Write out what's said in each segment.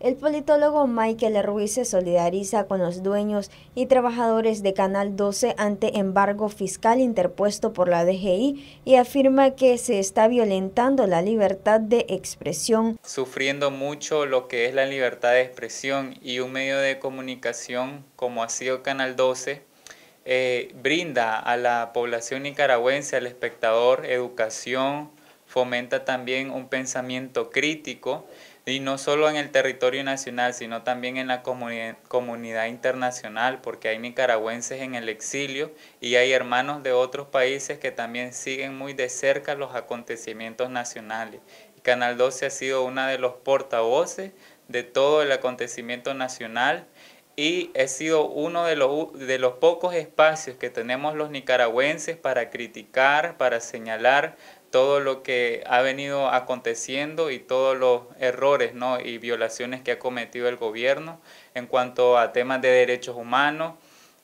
El politólogo Michael Ruiz se solidariza con los dueños y trabajadores de Canal 12 ante embargo fiscal interpuesto por la DGI y afirma que se está violentando la libertad de expresión. Sufriendo mucho lo que es la libertad de expresión y un medio de comunicación como ha sido Canal 12, eh, brinda a la población nicaragüense, al espectador, educación, fomenta también un pensamiento crítico y no solo en el territorio nacional, sino también en la comunidad internacional, porque hay nicaragüenses en el exilio y hay hermanos de otros países que también siguen muy de cerca los acontecimientos nacionales. Canal 12 ha sido una de los portavoces de todo el acontecimiento nacional y ha sido uno de los, de los pocos espacios que tenemos los nicaragüenses para criticar, para señalar, todo lo que ha venido aconteciendo y todos los errores ¿no? y violaciones que ha cometido el gobierno en cuanto a temas de derechos humanos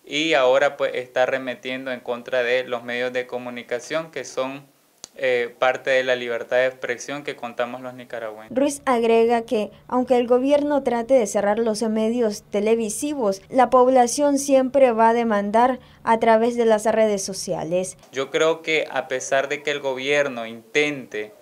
y ahora pues está remetiendo en contra de los medios de comunicación que son eh, parte de la libertad de expresión que contamos los nicaragüenses. Ruiz agrega que, aunque el gobierno trate de cerrar los medios televisivos, la población siempre va a demandar a través de las redes sociales. Yo creo que a pesar de que el gobierno intente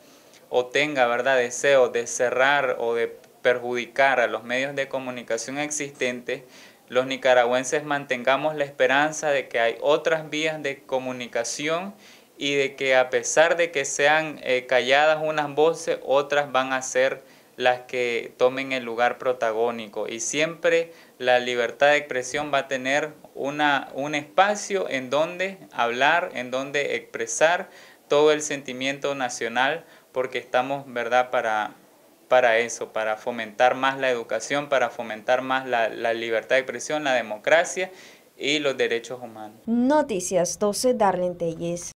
o tenga ¿verdad? deseo de cerrar o de perjudicar a los medios de comunicación existentes, los nicaragüenses mantengamos la esperanza de que hay otras vías de comunicación y de que a pesar de que sean eh, calladas unas voces, otras van a ser las que tomen el lugar protagónico. Y siempre la libertad de expresión va a tener una, un espacio en donde hablar, en donde expresar todo el sentimiento nacional, porque estamos, ¿verdad?, para, para eso, para fomentar más la educación, para fomentar más la, libertad de expresión, la democracia y los derechos humanos. Noticias 12, Darlene